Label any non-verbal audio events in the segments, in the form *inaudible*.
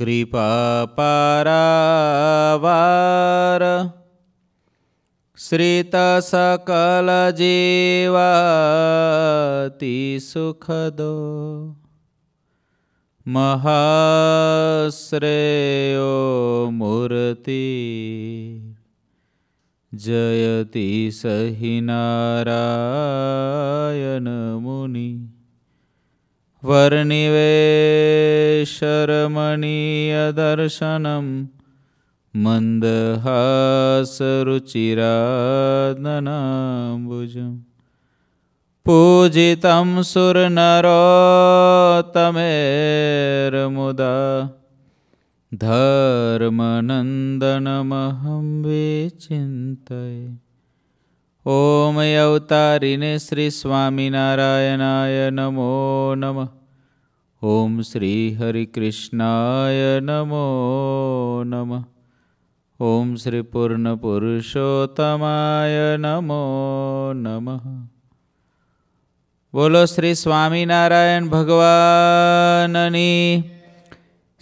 कृपापारावार श्रितसकलजीवातिसुखदो सुखदो मूर्ति जयति हि नारायणमुनिः वर्णिवेशरमणीयदर्शनं मन्दहासरुचिरादनाम्बुजम् पूजितं सुरनरोत्तमेर्मुदा धर्मनन्दनमहं विचिन्तये ॐवतारिणे श्रीस्वामिनारायणाय नमो नमः ઓમ શ્રી હરિકૃષ્ણાય નમો નમ ઓમ શ્રી પૂર્ણ પુરુષોત્તમાય નમો નમ બોલો શ્રી સ્વામિનારાયણ ભગવાનની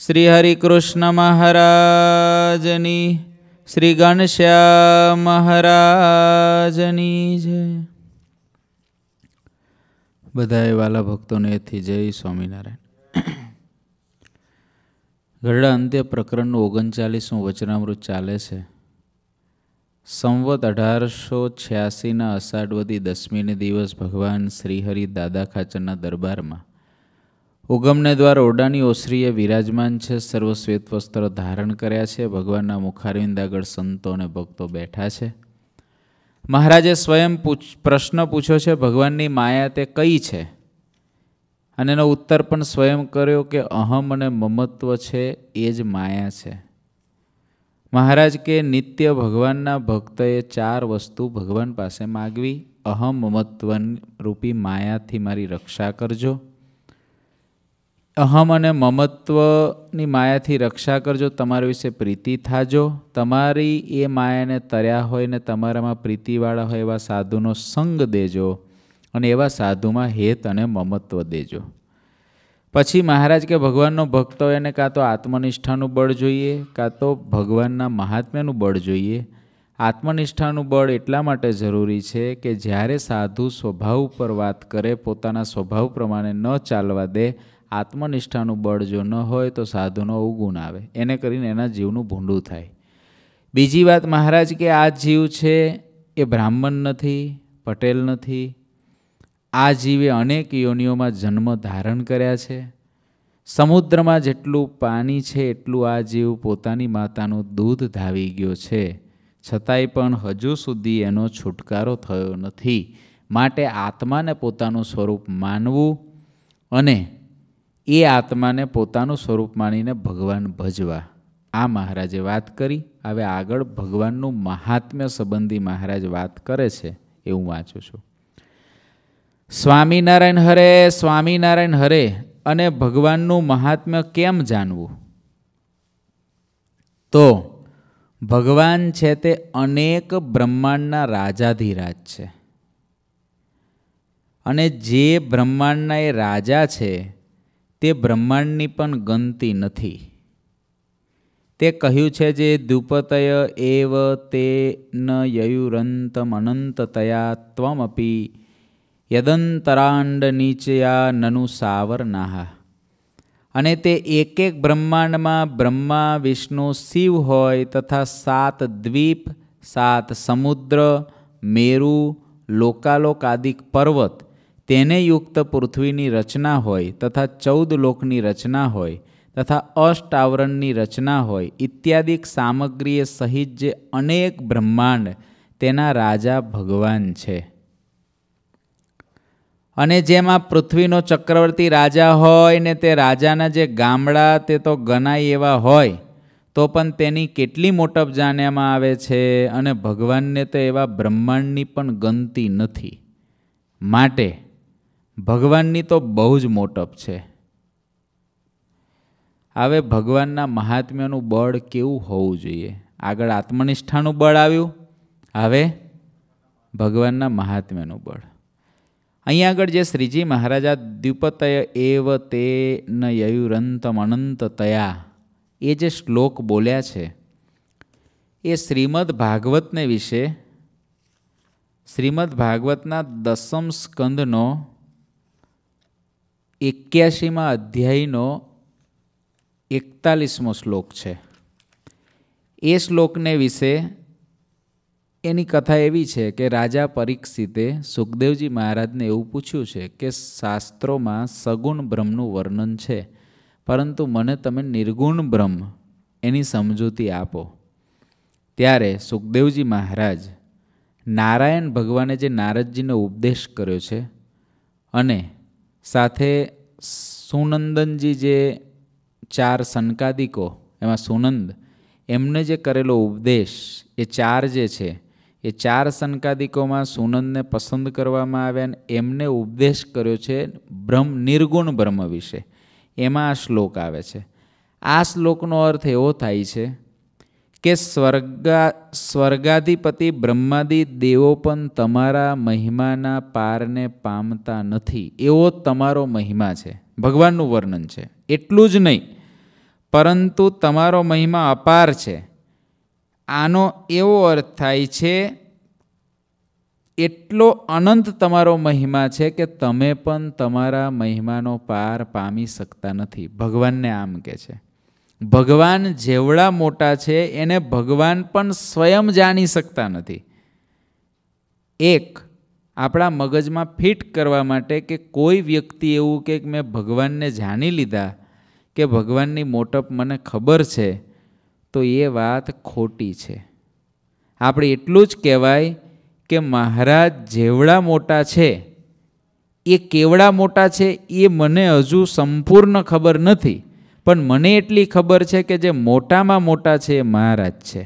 શ્રી હરિકૃષ્ણ મહારાજની શ્રી ઘનશ્યામ મહારાજની જય બધાએ વાલા ભક્તોનેથી જય સ્વામિનારાયણ ગરડા અંતે પ્રકરણનું ઓગણચાલીસમું વચનામૃત ચાલે છે સંવત અઢારસો છ્યાસીના અષાઢવદી દસમીને દિવસ ભગવાન શ્રીહરિ દાદા ખાચરના દરબારમાં ઉગમને દ્વાર ઓરડાની ઓસરીએ વિરાજમાન છે સર્વ શ્વેત વસ્ત્ર ધારણ કર્યા છે ભગવાનના મુખારવિંદ આગળ સંતો અને ભક્તો બેઠા છે મહારાજે સ્વયં પૂછ પ્રશ્ન પૂછ્યો છે ભગવાનની માયા તે કઈ છે અને એનો ઉત્તર પણ સ્વયં કર્યો કે અહમ અને મમત્વ છે એ જ માયા છે મહારાજ કે નિત્ય ભગવાનના ભક્તએ ચાર વસ્તુ ભગવાન પાસે માગવી અહમ મમત્વ રૂપી માયાથી મારી રક્ષા કરજો અહમ અને મમત્વની માયાથી રક્ષા કરજો તમારા વિશે પ્રીતિ થાજો તમારી એ માયાને તર્યા હોય ને તમારામાં પ્રીતિવાળા હોય એવા સાધુનો સંગ દેજો અને એવા સાધુમાં હેત અને મમત્વ દેજો પછી મહારાજ કે ભગવાનનો ભક્ત હોય એને કાં તો આત્મનિષ્ઠાનું બળ જોઈએ કાં તો ભગવાનના મહાત્મ્યનું બળ જોઈએ આત્મનિષ્ઠાનું બળ એટલા માટે જરૂરી છે કે જ્યારે સાધુ સ્વભાવ ઉપર વાત કરે પોતાના સ્વભાવ પ્રમાણે ન ચાલવા દે આત્મનિષ્ઠાનું બળ જો ન હોય તો સાધુનો અવગુણ આવે એને કરીને એના જીવનું ભૂંડું થાય બીજી વાત મહારાજ કે આ જીવ છે એ બ્રાહ્મણ નથી પટેલ નથી આ જીવે અનેક યોનિઓમાં જન્મ ધારણ કર્યા છે સમુદ્રમાં જેટલું પાણી છે એટલું આ જીવ પોતાની માતાનું દૂધ ધાવી ગયો છે છતાંય પણ હજુ સુધી એનો છુટકારો થયો નથી માટે આત્માને પોતાનું સ્વરૂપ માનવું અને એ આત્માને પોતાનું સ્વરૂપ માનીને ભગવાન ભજવા આ મહારાજે વાત કરી હવે આગળ ભગવાનનું મહાત્મ્ય સંબંધી મહારાજ વાત કરે છે એવું વાંચું છું સ્વામિનારાયણ હરે સ્વામિનારાયણ હરે અને ભગવાનનું મહાત્મ્ય કેમ જાણવું તો ભગવાન છે તે અનેક બ્રહ્માંડના રાજાધિરાજ છે અને જે બ્રહ્માંડના એ રાજા છે તે બ્રહ્માંડની પણ ગનતી નથી તે કહ્યું છે જે દ્યુપતય એવ તે ન યયુરંતમ અનંતતયા ત્વમપી યદંતરાંડ નીચયા નનુ સાવરનાહા અને તે એક એક બ્રહ્માંડમાં બ્રહ્મા વિષ્ણુ શિવ હોય તથા સાત દ્વીપ સાત સમુદ્ર મેરુ લોકાલોકાદિક પર્વત તેને યુક્ત પૃથ્વીની રચના હોય તથા ચૌદ લોકની રચના હોય તથા અષ્ટાવરણની રચના હોય ઇત્યાદિક સામગ્રીએ સહિત જે અનેક બ્રહ્માંડ તેના રાજા ભગવાન છે અને જેમાં પૃથ્વીનો ચક્રવર્તી રાજા હોય ને તે રાજાના જે ગામડા તે તો ગણાય એવા હોય તો પણ તેની કેટલી મોટપ જાણ્યામાં આવે છે અને ભગવાનને તો એવા બ્રહ્માંડની પણ ગમતી નથી માટે ભગવાનની તો બહુ જ મોટપ છે હવે ભગવાનના મહાત્મ્યનું બળ કેવું હોવું જોઈએ આગળ આત્મનિષ્ઠાનું બળ આવ્યું હવે ભગવાનના મહાત્મ્યનું બળ અહીંયા આગળ જે શ્રીજી મહારાજા દ્વિપતય એવ તે ન યયુરંતમ અનંત તયા એ જે શ્લોક બોલ્યા છે એ શ્રીમદ ભાગવતને વિશે શ્રીમદ ભાગવતના દસમ સ્કંદનો એક્યાસીમાં અધ્યાયનો એકતાલીસમો શ્લોક છે એ શ્લોકને વિશે એની કથા એવી છે કે રાજા પરીક્ષિતે સુખદેવજી મહારાજને એવું પૂછ્યું છે કે શાસ્ત્રોમાં સગુણ બ્રહ્મનું વર્ણન છે પરંતુ મને તમે નિર્ગુણ બ્રહ્મ એની સમજૂતી આપો ત્યારે સુખદેવજી મહારાજ નારાયણ ભગવાને જે નારદજીનો ઉપદેશ કર્યો છે અને સાથે સુનંદનજી જે ચાર સંકાદિકો એમાં સુનંદ એમને જે કરેલો ઉપદેશ એ ચાર જે છે એ ચાર સંકાદિકોમાં સુનંદને પસંદ કરવામાં આવ્યા અને એમને ઉપદેશ કર્યો છે બ્રહ્મ નિર્ગુણ બ્રહ્મ વિશે એમાં આ શ્લોક આવે છે આ શ્લોકનો અર્થ એવો થાય છે કે સ્વર્ગા સ્વર્ગાધિપતિ બ્રહ્માદિ દેવો પણ તમારા મહિમાના પારને પામતા નથી એવો તમારો મહિમા છે ભગવાનનું વર્ણન છે એટલું જ નહીં પરંતુ તમારો મહિમા અપાર છે આનો એવો અર્થ થાય છે એટલો અનંત તમારો મહિમા છે કે તમે પણ તમારા મહિમાનો પાર પામી શકતા નથી ભગવાનને આમ કહે છે ભગવાન જેવડા મોટા છે એને ભગવાન પણ સ્વયં જાણી શકતા નથી એક આપણા મગજમાં ફિટ કરવા માટે કે કોઈ વ્યક્તિ એવું કે મેં ભગવાનને જાણી લીધા કે ભગવાનની મોટપ મને ખબર છે તો એ વાત ખોટી છે આપણે એટલું જ કહેવાય કે મહારાજ જેવડા મોટા છે એ કેવડા મોટા છે એ મને હજુ સંપૂર્ણ ખબર નથી પણ મને એટલી ખબર છે કે જે મોટામાં મોટા છે એ મહારાજ છે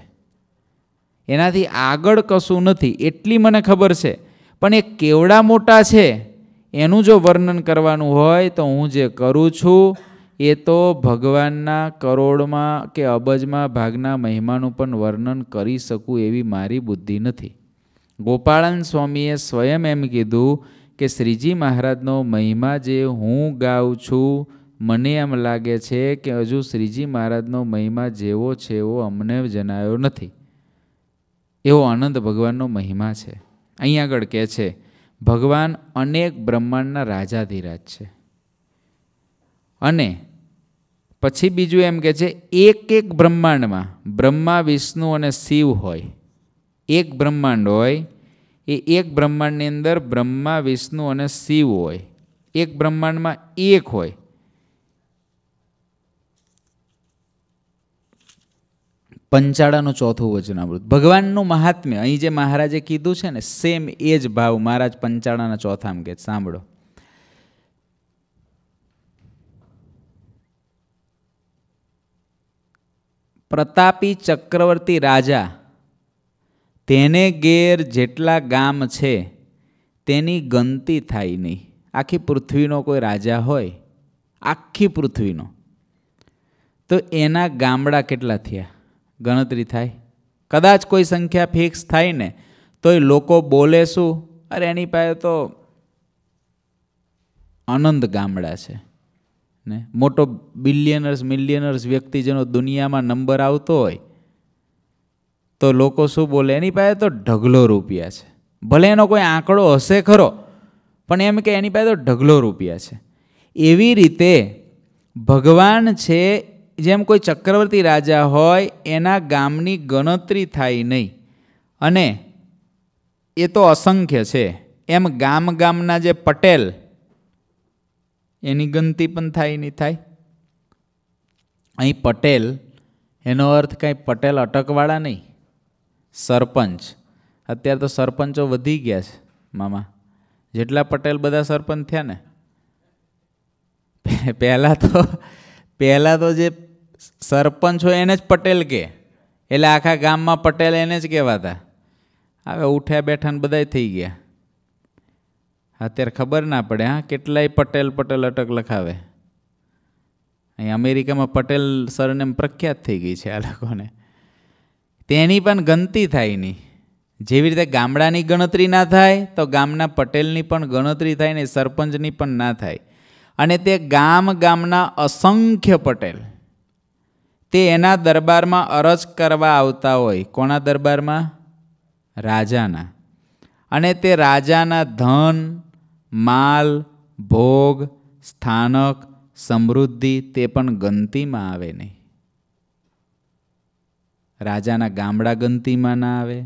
એનાથી આગળ કશું નથી એટલી મને ખબર છે પણ એ કેવડા મોટા છે એનું જો વર્ણન કરવાનું હોય તો હું જે કરું છું એ તો ભગવાનના કરોડમાં કે અબજમાં ભાગના મહિમાનું પણ વર્ણન કરી શકું એવી મારી બુદ્ધિ નથી ગોપાળન સ્વામીએ સ્વયં એમ કીધું કે શ્રીજી મહારાજનો મહિમા જે હું ગાઉં છું મને એમ લાગે છે કે હજુ શ્રીજી મહારાજનો મહિમા જેવો છે એવો અમને જણાયો નથી એવો આનંદ ભગવાનનો મહિમા છે અહીં આગળ કહે છે ભગવાન અનેક બ્રહ્માંડના રાજાધિરાજ છે અને પછી બીજું એમ કે છે એક એક બ્રહ્માંડમાં બ્રહ્મા વિષ્ણુ અને શિવ હોય એક બ્રહ્માંડ હોય એ એક બ્રહ્માંડની અંદર બ્રહ્મા વિષ્ણુ અને શિવ હોય એક બ્રહ્માંડમાં એક હોય પંચાળાનું ચોથું વચનામૃત ભગવાનનું મહાત્મ્ય અહીં જે મહારાજે કીધું છે ને સેમ એ જ ભાવ મહારાજ પંચાળાના ચોથામાં કે સાંભળો પ્રતાપી ચક્રવર્તી રાજા તેને ગેર જેટલા ગામ છે તેની ગનતી થાય નહીં આખી પૃથ્વીનો કોઈ રાજા હોય આખી પૃથ્વીનો તો એના ગામડા કેટલા થયા ગણતરી થાય કદાચ કોઈ સંખ્યા ફિક્સ થાય ને તો એ લોકો બોલે શું અરે એની પાસે તો અનંત ગામડા છે ને મોટો બિલિયનર્સ મિલિયનર્સ વ્યક્તિ જેનો દુનિયામાં નંબર આવતો હોય તો લોકો શું બોલે એની પાસે તો ઢગલો રૂપિયા છે ભલે એનો કોઈ આંકડો હશે ખરો પણ એમ કે એની પાસે તો ઢગલો રૂપિયા છે એવી રીતે ભગવાન છે જેમ કોઈ ચક્રવર્તી રાજા હોય એના ગામની ગણતરી થાય નહીં અને એ તો અસંખ્ય છે એમ ગામ ગામના જે પટેલ એની ગનતી પણ થાય નહીં થાય અહીં પટેલ એનો અર્થ કાંઈ પટેલ અટકવાળા નહીં સરપંચ અત્યારે તો સરપંચો વધી ગયા છે મામા જેટલા પટેલ બધા સરપંચ થયા ને પહેલાં તો પહેલાં તો જે સરપંચ હોય એને જ પટેલ કે એટલે આખા ગામમાં પટેલ એને જ કહેવાતા હવે ઉઠ્યા બેઠા બધા થઈ ગયા અત્યારે ખબર ના પડે હા કેટલાય પટેલ પટેલ અટક લખાવે અહીં અમેરિકામાં પટેલ સરનેમ પ્રખ્યાત થઈ ગઈ છે આ લોકોને તેની પણ ગણતી થાય નહીં જેવી રીતે ગામડાની ગણતરી ના થાય તો ગામના પટેલની પણ ગણતરી થાય ને સરપંચની પણ ના થાય અને તે ગામ ગામના અસંખ્ય પટેલ તે એના દરબારમાં અરજ કરવા આવતા હોય કોના દરબારમાં રાજાના અને તે રાજાના ધન માલ ભોગ સ્થાનક સમૃદ્ધિ તે પણ ગંતીમાં આવે નહીં રાજાના ગામડા ગંતીમાં ના આવે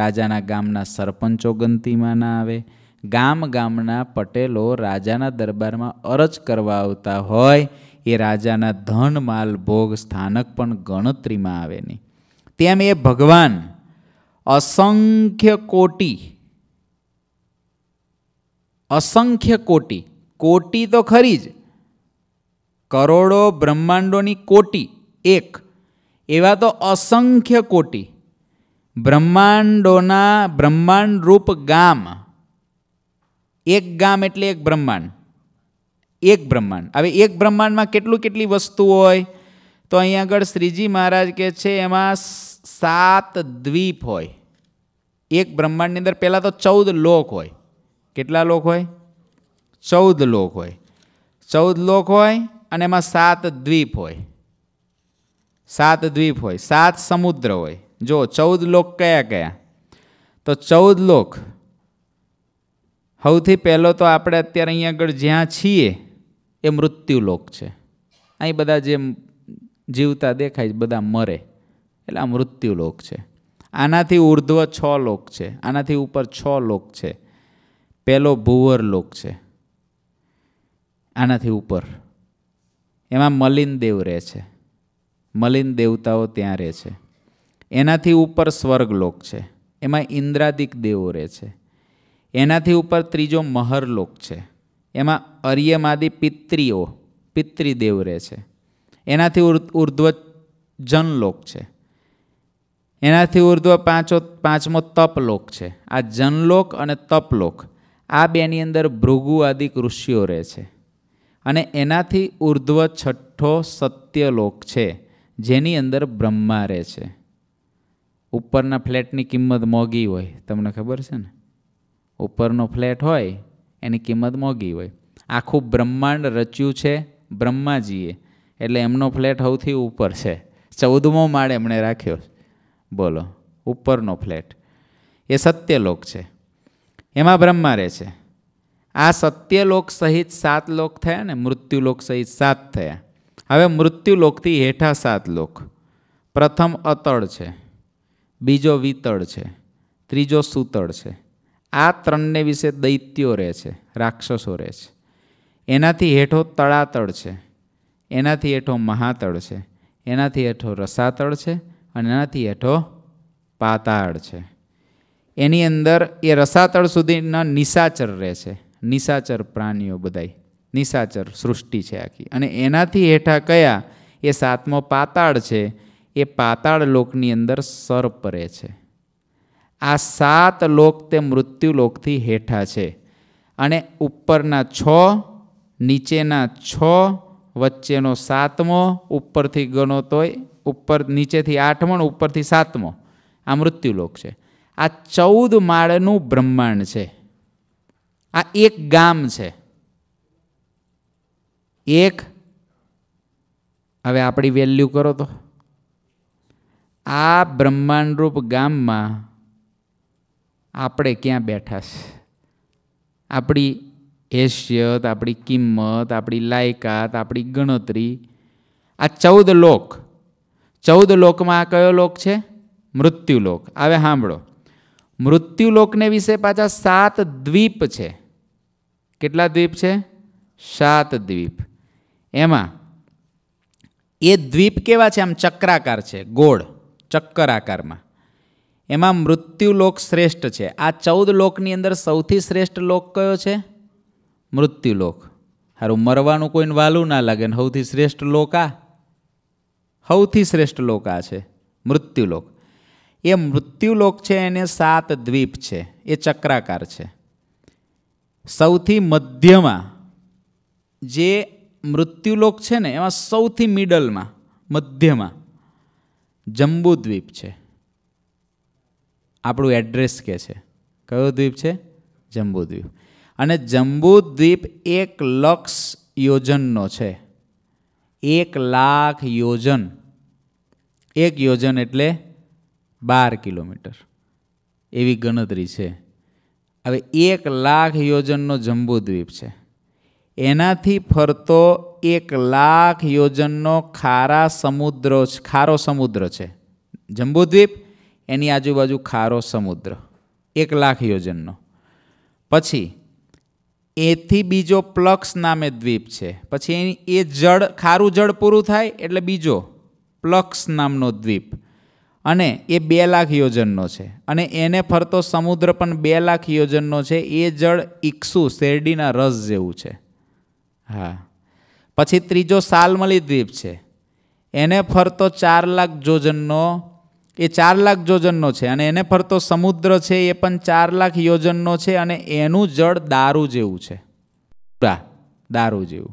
રાજાના ગામના સરપંચો ગંતીમાં ના આવે ગામ ગામના પટેલો રાજાના દરબારમાં અરજ કરવા આવતા હોય એ રાજાના ધન માલ ભોગ સ્થાનક પણ ગણતરીમાં આવે નહીં તેમ એ ભગવાન અસંખ્ય કોટી અસંખ્ય કોટી કોટી તો ખરી જ કરોડો બ્રહ્માંડોની કોટી એક એવા તો અસંખ્ય કોટી બ્રહ્માંડોના બ્રહ્માંડરૂપ ગામ એક ગામ એટલે એક બ્રહ્માંડ એક બ્રહ્માંડ હવે એક બ્રહ્માંડમાં કેટલું કેટલી વસ્તુ હોય તો અહીં આગળ શ્રીજી મહારાજ કે છે એમાં સાત દ્વીપ હોય એક બ્રહ્માંડની અંદર પહેલાં તો ચૌદ લોક હોય કેટલા લોક હોય ચૌદ લોક હોય ચૌદ લોક હોય અને એમાં સાત દ્વીપ હોય સાત દ્વીપ હોય સાત સમુદ્ર હોય જો ચૌદ લોક કયા કયા તો ચૌદ લોક સૌથી પહેલો તો આપણે અત્યારે અહીંયા આગળ જ્યાં છીએ એ મૃત્યુલોક છે અહીં બધા જે જીવતા દેખાય બધા મરે એટલે આ મૃત્યુલોક છે આનાથી ઉર્ધ્વ છ લોક છે આનાથી ઉપર છ લોક છે પહેલો ભુવર લોક છે આનાથી ઉપર એમાં મલિન દેવ રહે છે મલિન દેવતાઓ ત્યાં રહે છે એનાથી ઉપર સ્વર્ગલોક છે એમાં ઇન્દ્રાદિક દેવો રહે છે એનાથી ઉપર ત્રીજો મહરલોક છે એમાં અર્યમાદિ પિત્રીઓ પિતૃદેવ રહે છે એનાથી ઉર્ધ્વ જનલોક છે એનાથી ઉર્ધ્વ પાંચો પાંચમો તપલોક છે આ જનલોક અને તપલોક આ બેની અંદર ભૃગુ આદિક ઋષિઓ રહે છે અને એનાથી ઉર્ધ્વ છઠ્ઠો સત્યલોક છે જેની અંદર બ્રહ્મા રહે છે ઉપરના ફ્લેટની કિંમત મોંઘી હોય તમને ખબર છે ને ઉપરનો ફ્લેટ હોય એની કિંમત મોંઘી હોય આખું બ્રહ્માંડ રચ્યું છે બ્રહ્માજીએ એટલે એમનો ફ્લેટ સૌથી ઉપર છે ચૌદમો માળ એમણે રાખ્યો બોલો ઉપરનો ફ્લેટ એ સત્યલોક છે એમાં બ્રહ્મા રહે છે આ સત્યલોક સહિત સાત લોક થયા ને મૃત્યુલોક સહિત સાત થયા હવે મૃત્યુલોકથી હેઠા સાત લોક પ્રથમ અતળ છે બીજો વિતળ છે ત્રીજો સુતળ છે આ ત્રણને વિશે દૈત્યો રહે છે રાક્ષસો રહે છે એનાથી હેઠો તળાતળ છે એનાથી હેઠો મહાતળ છે એનાથી હેઠો રસાતળ છે અને એનાથી હેઠો પાતાળ છે એની અંદર એ રસાતળ સુધીના નિશાચર રહે છે નિશાચર પ્રાણીઓ બધાય નિશાચર સૃષ્ટિ છે આખી અને એનાથી હેઠા કયા એ સાતમો પાતાળ છે એ પાતાળ લોકની અંદર સર્પ રહે છે આ સાત લોક તે મૃત્યુ લોકથી હેઠા છે અને ઉપરના છ નીચેના છ વચ્ચેનો સાતમો ઉપરથી ગણો તોય ઉપર નીચેથી આઠમો ઉપરથી સાતમો આ મૃત્યુલોક છે આ ચૌદ માળનું બ્રહ્માંડ છે આ એક ગામ છે એક હવે આપણી વેલ્યુ કરો તો આ બ્રહ્માંડરૂપ ગામમાં આપણે ક્યાં બેઠા છે આપણી હેસિયત આપણી કિંમત આપણી લાયકાત આપણી ગણતરી આ ચૌદ લોક ચૌદ લોકમાં આ કયો લોક છે મૃત્યુ લોક હવે સાંભળો મૃત્યુલોકને વિશે પાછા સાત દ્વીપ છે કેટલા દ્વીપ છે સાત દ્વીપ એમાં એ દ્વીપ કેવા છે આમ ચક્રાકાર છે ગોળ ચક્કર આકારમાં એમાં મૃત્યુલોક શ્રેષ્ઠ છે આ ચૌદ લોકની અંદર સૌથી શ્રેષ્ઠ લોક કયો છે મૃત્યુલોક સારું મરવાનું કોઈને વાલું ના લાગે ને સૌથી શ્રેષ્ઠ લોક આ સૌથી શ્રેષ્ઠ લોક આ છે મૃત્યુલોક એ મૃત્યુલોક છે એને સાત દ્વીપ છે એ ચક્રાકાર છે સૌથી મધ્યમાં જે મૃત્યુલોક છે ને એમાં સૌથી મિડલમાં મધ્યમાં જંબુ દ્વીપ છે આપણું એડ્રેસ કે છે કયો દ્વીપ છે જંબુ દ્વીપ અને જંબુ દ્વીપ એક લક્ષ યોજનનો છે એક લાખ યોજન એક યોજન એટલે બાર કિલોમીટર એવી ગણતરી છે હવે એક લાખ યોજનનો જંબુદ્વીપ છે એનાથી ફરતો એક લાખ યોજનનો ખારા સમુદ્ર ખારો સમુદ્ર છે જંબુદ્વીપ એની આજુબાજુ ખારો સમુદ્ર એક લાખ યોજનનો પછી એથી બીજો પ્લક્સ નામે દ્વીપ છે પછી એની એ જળ ખારું જળ પૂરું થાય એટલે બીજો પ્લક્સ નામનો દ્વીપ અને એ બે લાખ યોજનનો છે અને એને ફરતો સમુદ્ર પણ બે લાખ યોજનનો છે એ જળ ઈક્ષુ શેરડીના રસ જેવું છે હા પછી ત્રીજો સાલમલી દ્વીપ છે એને ફરતો ચાર લાખ યોજનનો એ ચાર લાખ યોજનનો છે અને એને ફરતો સમુદ્ર છે એ પણ ચાર લાખ યોજનનો છે અને એનું જળ દારૂ જેવું છે પૂરા દારૂ જેવું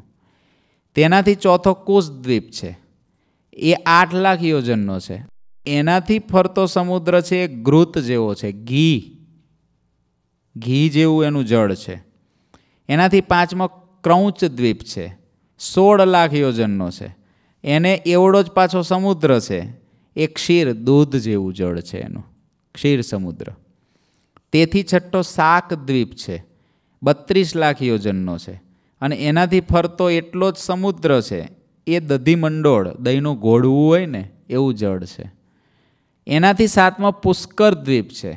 તેનાથી ચોથો કુશ દ્વીપ છે એ આઠ લાખ યોજનનો છે એનાથી ફરતો સમુદ્ર છે એ ઘૃત જેવો છે ઘી ઘી જેવું એનું જળ છે એનાથી પાંચમો ક્રૌચ દ્વીપ છે સોળ લાખ યોજનનો છે એને એવડો જ પાછો સમુદ્ર છે એ ક્ષીર દૂધ જેવું જળ છે એનું ક્ષીર સમુદ્ર તેથી છઠ્ઠો શાક દ્વીપ છે બત્રીસ લાખ યોજનનો છે અને એનાથી ફરતો એટલો જ સમુદ્ર છે એ દધી મંડોળ દહીંનું ઘોડવું હોય ને એવું જળ છે એનાથી સાતમો પુષ્કર દ્વીપ છે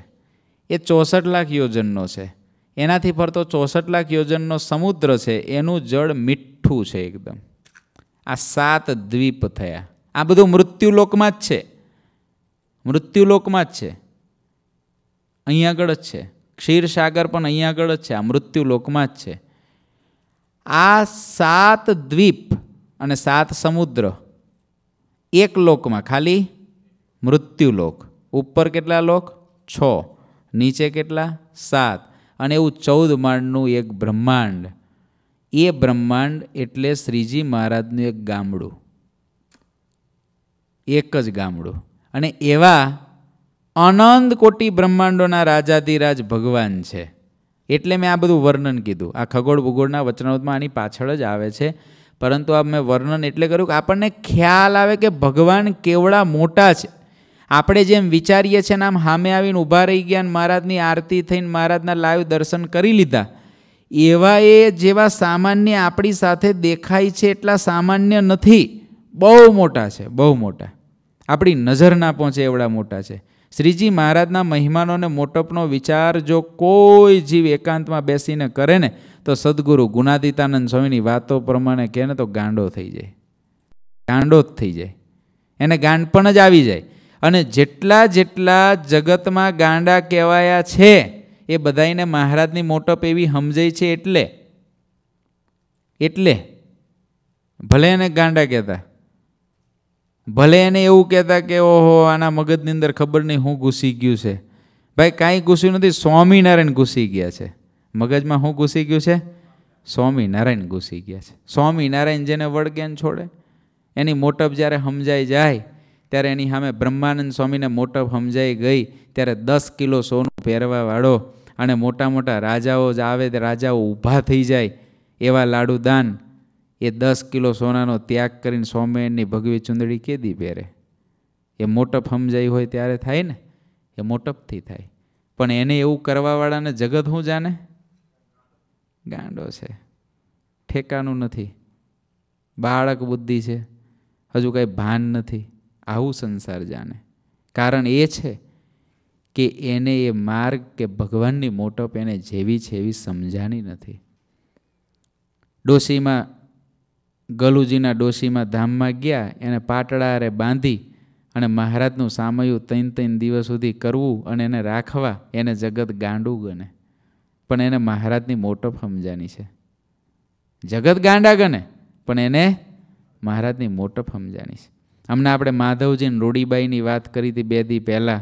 એ ચોસઠ લાખ યોજનનો છે એનાથી ફરતો ચોસઠ લાખ યોજનનો સમુદ્ર છે એનું જળ મીઠું છે એકદમ આ સાત દ્વીપ થયા આ બધું મૃત્યુલોકમાં જ છે મૃત્યુલોકમાં જ છે અહીંયા આગળ જ છે ક્ષીરસાગર પણ અહીંયા આગળ જ છે આ મૃત્યુલોકમાં જ છે આ સાત દ્વીપ અને સાત સમુદ્ર એક લોકમાં ખાલી મૃત્યુલોક ઉપર કેટલા લોક છ નીચે કેટલા સાત અને એવું ચૌદ માળનું એક બ્રહ્માંડ એ બ્રહ્માંડ એટલે શ્રીજી મહારાજનું એક ગામડું એક જ ગામડું અને એવા અનંત કોટી બ્રહ્માંડોના રાજાધિરાજ ભગવાન છે એટલે મેં આ બધું વર્ણન કીધું આ ખગોળ ભૂગોળના વચનાવતમાં આની પાછળ જ આવે છે પરંતુ આ મેં વર્ણન એટલે કર્યું કે આપણને ખ્યાલ આવે કે ભગવાન કેવડા મોટા છે આપણે જેમ વિચારીએ છીએ ને આમ સામે આવીને ઊભા રહી ગયા અને મહારાજની આરતી થઈને મહારાજના લાઈવ દર્શન કરી લીધા એવા એ જેવા સામાન્ય આપણી સાથે દેખાય છે એટલા સામાન્ય નથી બહુ મોટા છે બહુ મોટા આપણી નજર ના પહોંચે એવડા મોટા છે શ્રીજી મહારાજના મહેમાનોને મોટપનો વિચાર જો કોઈ જીવ એકાંતમાં બેસીને કરે ને તો સદગુરુ ગુનાદિતાનંદ સ્વામીની વાતો પ્રમાણે કહે ને તો ગાંડો થઈ જાય ગાંડો જ થઈ જાય એને ગાંડ પણ જ આવી જાય અને જેટલા જેટલા જગતમાં ગાંડા કહેવાયા છે એ બધાઈને મહારાજની મોટપ એવી સમજાય છે એટલે એટલે ભલે એને ગાંડા કહેતા ભલે એને એવું કહેતા કે ઓહો આના મગજની અંદર ખબર નહીં હું ઘૂસી ગયું છે ભાઈ કાંઈ ઘૂસ્યું નથી સ્વામિનારાયણ ઘૂસી ગયા છે મગજમાં શું ઘૂસી ગયું છે સ્વામિનારાયણ ઘૂસી ગયા છે સ્વામિનારાયણ જેને વડગેન છોડે એની મોટપ જ્યારે સમજાઈ જાય ત્યારે એની સામે બ્રહ્માનંદ સ્વામીને મોટપ સમજાઈ ગઈ ત્યારે દસ કિલો સોનું પહેરવાવાળો અને મોટા મોટા રાજાઓ જ આવે રાજાઓ ઊભા થઈ જાય એવા લાડુદાન એ દસ કિલો સોનાનો ત્યાગ કરીને સ્વામિનારાયણની ભગવી ચુંદડી કેદી પહેરે એ મોટપ સમજાઈ હોય ત્યારે થાય ને એ મોટપથી થાય પણ એને એવું કરવાવાળાને જગત હું જાને ગાંડો છે ઠેકાનું નથી બાળક બુદ્ધિ છે હજુ કાંઈ ભાન નથી આવું સંસાર જાણે કારણ એ છે કે એને એ માર્ગ કે ભગવાનની મોટપ એને જેવી છે એવી સમજાણી નથી ડોશીમાં ગલુજીના ડોશીમાં ધામમાં ગયા એને પાટડા બાંધી અને મહારાજનું સામયું ત્રણ ત્રણ દિવસ સુધી કરવું અને એને રાખવા એને જગત ગાંડું ગણે પણ એને મહારાજની મોટપ સમજાની છે જગત ગાંડા ગણે પણ એને મહારાજની મોટપ સમજાની છે હમણાં આપણે માધવજીને રૂડીબાઈની વાત કરી હતી બે દી પહેલાં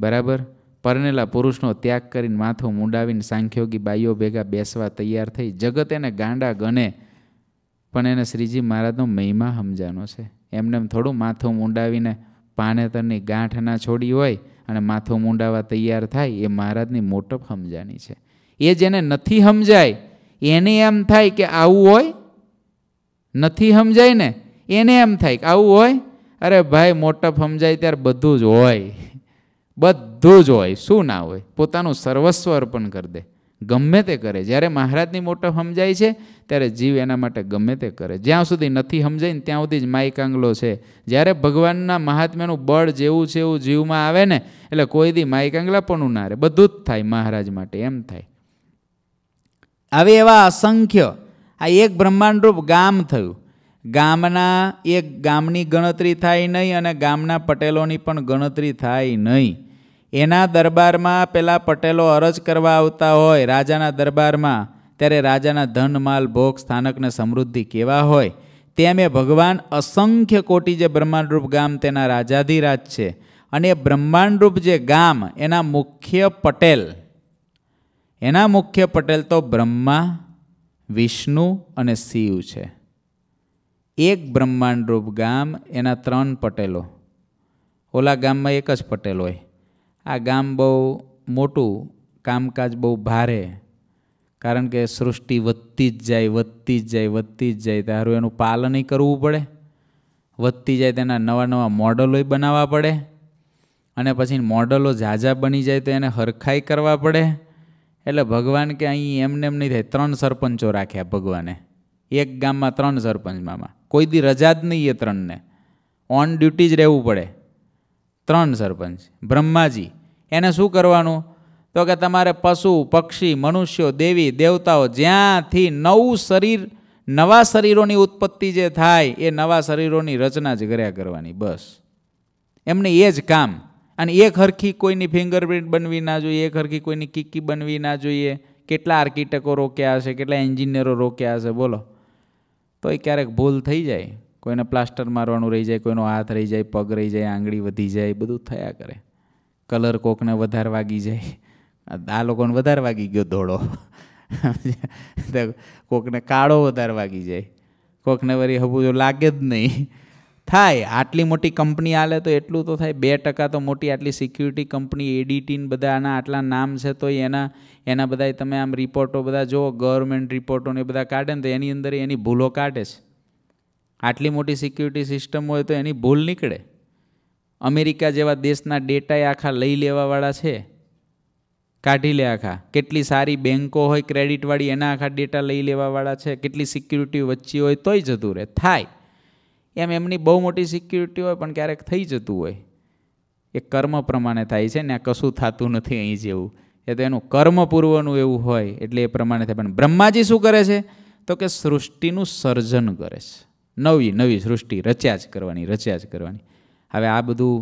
બરાબર પરણેલા પુરુષનો ત્યાગ કરીને માથું મૂંડાવીને સાંખ્યોગી બાઈઓ ભેગા બેસવા તૈયાર થઈ જગત એને ગાંડા ગણે પણ એને શ્રીજી મહારાજનો મહિમા સમજાનો છે એમને થોડું માથું મૂંડાવીને પાનેતરની ગાંઠ ના છોડી હોય અને માથું મુંડાવા તૈયાર થાય એ મહારાજની મોટપ સમજાની છે એ જેને નથી સમજાય એને એમ થાય કે આવું હોય નથી સમજાય ને એને એમ થાય કે આવું હોય અરે ભાઈ મોટપ સમજાય ત્યારે બધું જ હોય બધું જ હોય શું ના હોય પોતાનું સર્વસ્વ અર્પણ કરી દે ગમે તે કરે જ્યારે મહારાજની મોટપ સમજાય છે ત્યારે જીવ એના માટે ગમે તે કરે જ્યાં સુધી નથી સમજાય ત્યાં સુધી જ માય કાંગલો છે જ્યારે ભગવાનના મહાત્મ્યનું બળ જેવું છે એવું જીવમાં આવે ને એટલે કોઈ દી માય કાંગલાપણું ના રહે બધું જ થાય મહારાજ માટે એમ થાય આવી એવા અસંખ્ય આ એક બ્રહ્માંડરૂપ ગામ થયું ગામના એ ગામની ગણતરી થાય નહીં અને ગામના પટેલોની પણ ગણતરી થાય નહીં એના દરબારમાં પેલા પટેલો અરજ કરવા આવતા હોય રાજાના દરબારમાં ત્યારે રાજાના ધન માલ ભોગ સ્થાનકને સમૃદ્ધિ કેવા હોય તેમ એ ભગવાન અસંખ્ય કોટી જે બ્રહ્માંડરૂપ ગામ તેના રાજાધિરાજ છે અને એ બ્રહ્માંડરૂપ જે ગામ એના મુખ્ય પટેલ એના મુખ્ય પટેલ તો બ્રહ્મા વિષ્ણુ અને શિવ છે એક બ્રહ્માંડરૂપ ગામ એના ત્રણ પટેલો ઓલા ગામમાં એક જ પટેલ હોય આ ગામ બહુ મોટું કામકાજ બહુ ભારે કારણ કે સૃષ્ટિ વધતી જ જાય વધતી જ જાય વધતી જ જાય તારું એનું પાલનય કરવું પડે વધતી જાય તેના નવા નવા મોડલોય બનાવવા પડે અને પછી મોડલો ઝાઝા બની જાય તો એને હરખાઈ કરવા પડે એટલે ભગવાન કે અહીં એમને એમ નહીં થાય ત્રણ સરપંચો રાખ્યા ભગવાને એક ગામમાં ત્રણ સરપંચ કોઈ દી રજા જ નહીં એ ત્રણને ઓન ડ્યુટી જ રહેવું પડે ત્રણ સરપંચ બ્રહ્માજી એને શું કરવાનું તો કે તમારે પશુ પક્ષી મનુષ્યો દેવી દેવતાઓ જ્યાંથી નવું શરીર નવા શરીરોની ઉત્પત્તિ જે થાય એ નવા શરીરોની રચના જ કર્યા કરવાની બસ એમને એ જ કામ અને એક હરખી કોઈની ફિંગરપ્રિન્ટ બનવી ના જોઈએ એક હરખી કોઈની કિક્કી બનવી ના જોઈએ કેટલા આર્કિટેક્ટો રોક્યા હશે કેટલા એન્જિનિયરો રોક્યા હશે બોલો તો એ ક્યારેક ભૂલ થઈ જાય કોઈને પ્લાસ્ટર મારવાનું રહી જાય કોઈનો હાથ રહી જાય પગ રહી જાય આંગળી વધી જાય બધું થયા કરે કલર કોકને વધારે વાગી જાય આ લોકોને વધારે વાગી ગયો ધોળો કોકને કાળો વધારે વાગી જાય કોકને વળી હબુ લાગે જ નહીં થાય આટલી મોટી કંપની આલે તો એટલું તો થાય બે ટકા તો મોટી આટલી સિક્યુરિટી કંપની એડીટીન બધા આના આટલા નામ છે તો એના એના બધા તમે આમ રિપોર્ટો બધા જુઓ ગવર્મેન્ટ રિપોર્ટો ને બધા કાઢે ને તો એની અંદર એની ભૂલો કાઢે છે આટલી મોટી સિક્યુરિટી સિસ્ટમ હોય તો એની ભૂલ નીકળે અમેરિકા જેવા દેશના ડેટા આખા લઈ લેવાવાળા છે કાઢી લે આખા કેટલી સારી બેન્કો હોય ક્રેડિટવાળી એના આખા ડેટા લઈ લેવાવાળા છે કેટલી સિક્યુરિટી વચ્ચે હોય તોય જતું રહે થાય એમ એમની બહુ મોટી સિક્યુરિટી હોય પણ ક્યારેક થઈ જતું હોય એ કર્મ પ્રમાણે થાય છે ને આ કશું થતું નથી અહીં જેવું એ તો એનું કર્મ પૂર્વનું એવું હોય એટલે એ પ્રમાણે થાય પણ બ્રહ્માજી શું કરે છે તો કે સૃષ્ટિનું સર્જન કરે છે નવી નવી સૃષ્ટિ રચ્યા જ કરવાની રચ્યા જ કરવાની હવે આ બધું